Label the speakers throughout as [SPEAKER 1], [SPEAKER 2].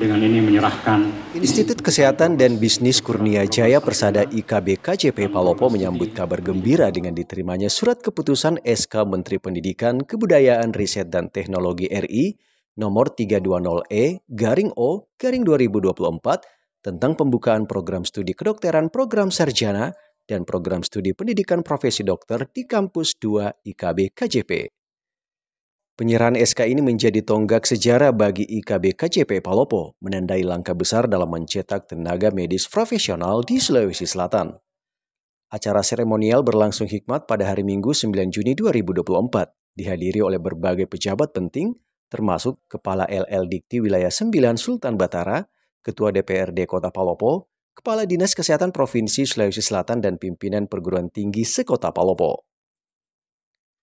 [SPEAKER 1] dengan ini menyerahkan. Institut Kesehatan dan Bisnis Kurnia Jaya Persada IKB KJP Palopo menyambut kabar gembira dengan diterimanya surat keputusan SK Menteri Pendidikan, Kebudayaan, Riset, dan Teknologi RI nomor 320E garing O garing 2024 tentang pembukaan program studi kedokteran program sarjana dan program studi pendidikan profesi dokter di kampus 2 IKB KJP. Penyerahan SK ini menjadi tonggak sejarah bagi IKB KCP Palopo, menandai langkah besar dalam mencetak tenaga medis profesional di Sulawesi Selatan. Acara seremonial berlangsung hikmat pada hari Minggu 9 Juni 2024, dihadiri oleh berbagai pejabat penting, termasuk Kepala LL Dikti Wilayah 9 Sultan Batara, Ketua DPRD Kota Palopo, Kepala Dinas Kesehatan Provinsi Sulawesi Selatan dan pimpinan perguruan tinggi sekota Palopo.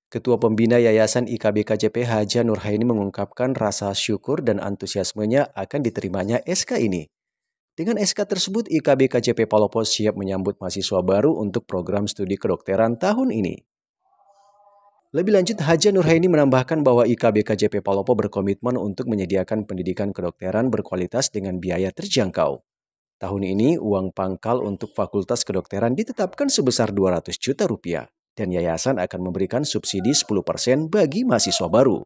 [SPEAKER 1] Ketua Pembina Yayasan IKBK JP Haja Nurhaini mengungkapkan rasa syukur dan antusiasmenya akan diterimanya SK ini. Dengan SK tersebut, IKBK JP Palopo siap menyambut mahasiswa baru untuk program studi kedokteran tahun ini. Lebih lanjut, Haja Nurhaini menambahkan bahwa IKBK JP Palopo berkomitmen untuk menyediakan pendidikan kedokteran berkualitas dengan biaya terjangkau. Tahun ini, uang pangkal untuk Fakultas Kedokteran ditetapkan sebesar 200 juta rupiah dan yayasan akan memberikan subsidi 10% bagi mahasiswa baru.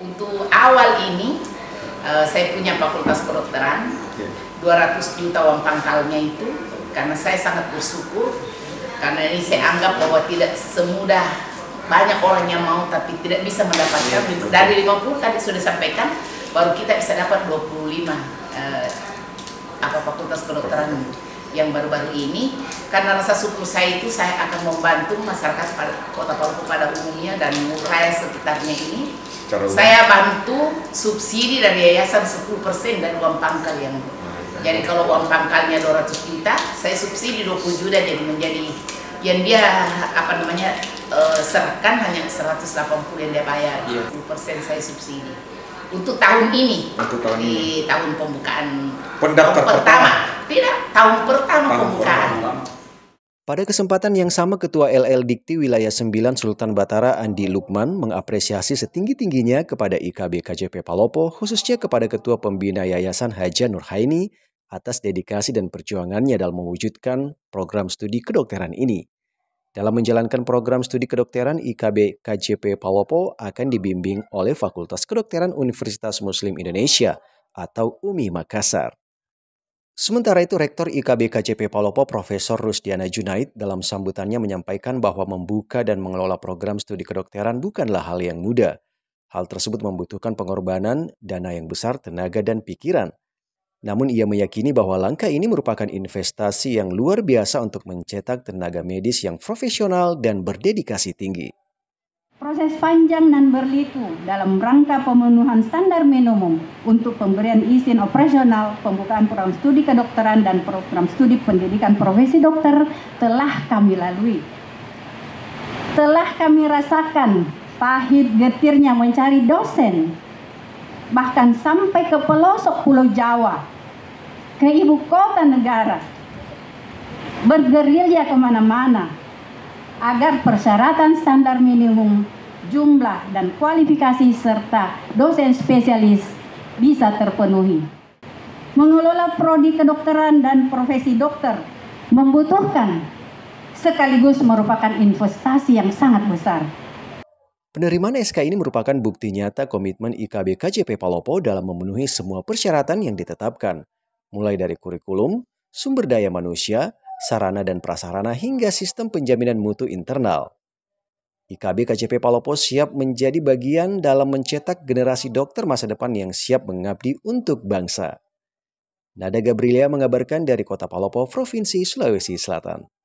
[SPEAKER 2] Untuk awal ini, eh, saya punya fakultas kedokteran, 200 juta uang pangkalnya itu, karena saya sangat bersyukur, karena ini saya anggap bahwa tidak semudah banyak orang yang mau tapi tidak bisa mendapatkan iya, dari 50 tadi sudah sampaikan baru kita bisa dapat 25 eh, apa fakultas kedokteran yang baru-baru ini karena rasa syukur saya itu saya akan membantu masyarakat kota Palopo pada umumnya dan murai sekitarnya ini Cara saya bantu subsidi dari yayasan 10% dan uang pangkal yang jadi kalau uang pangkalnya 200 juta saya subsidi 20 juta jadi menjadi yang dia apa namanya uh, serahkan hanya 180 yang dia bayar yeah. Iya. 10% saya subsidi untuk tahun ini untuk tahun di ini. tahun pembukaan pendaftar pertama, pertama tidak, ya, tahun pertama pembukaan.
[SPEAKER 1] Pada kesempatan yang sama Ketua LL Dikti Wilayah 9 Sultan Batara Andi Lukman mengapresiasi setinggi-tingginya kepada IKB KJP Palopo khususnya kepada Ketua Pembina Yayasan Haja Nurhaini atas dedikasi dan perjuangannya dalam mewujudkan program studi kedokteran ini. Dalam menjalankan program studi kedokteran, IKB KJP Palopo akan dibimbing oleh Fakultas Kedokteran Universitas Muslim Indonesia atau UMI Makassar. Sementara itu, Rektor IKB KCP Palopo Profesor Rusdiana Junaid dalam sambutannya menyampaikan bahwa membuka dan mengelola program studi kedokteran bukanlah hal yang mudah. Hal tersebut membutuhkan pengorbanan, dana yang besar, tenaga, dan pikiran. Namun ia meyakini bahwa langkah ini merupakan investasi yang luar biasa untuk mencetak tenaga medis yang profesional dan berdedikasi tinggi
[SPEAKER 3] proses panjang dan berliku dalam rangka pemenuhan standar minimum untuk pemberian izin operasional, pembukaan program studi kedokteran, dan program studi pendidikan profesi dokter telah kami lalui. Telah kami rasakan pahit getirnya mencari dosen, bahkan sampai ke pelosok Pulau Jawa, ke ibu kota negara, bergerilya kemana-mana, agar persyaratan standar minimum jumlah, dan kualifikasi serta dosen spesialis bisa terpenuhi. Mengelola prodi kedokteran dan profesi dokter membutuhkan sekaligus merupakan investasi yang sangat besar.
[SPEAKER 1] Penerimaan SK ini merupakan bukti nyata komitmen IKB KJP Palopo dalam memenuhi semua persyaratan yang ditetapkan, mulai dari kurikulum, sumber daya manusia, sarana dan prasarana hingga sistem penjaminan mutu internal. IKB KCP Palopo siap menjadi bagian dalam mencetak generasi dokter masa depan yang siap mengabdi untuk bangsa. Nada Gabriela mengabarkan dari kota Palopo, Provinsi Sulawesi Selatan.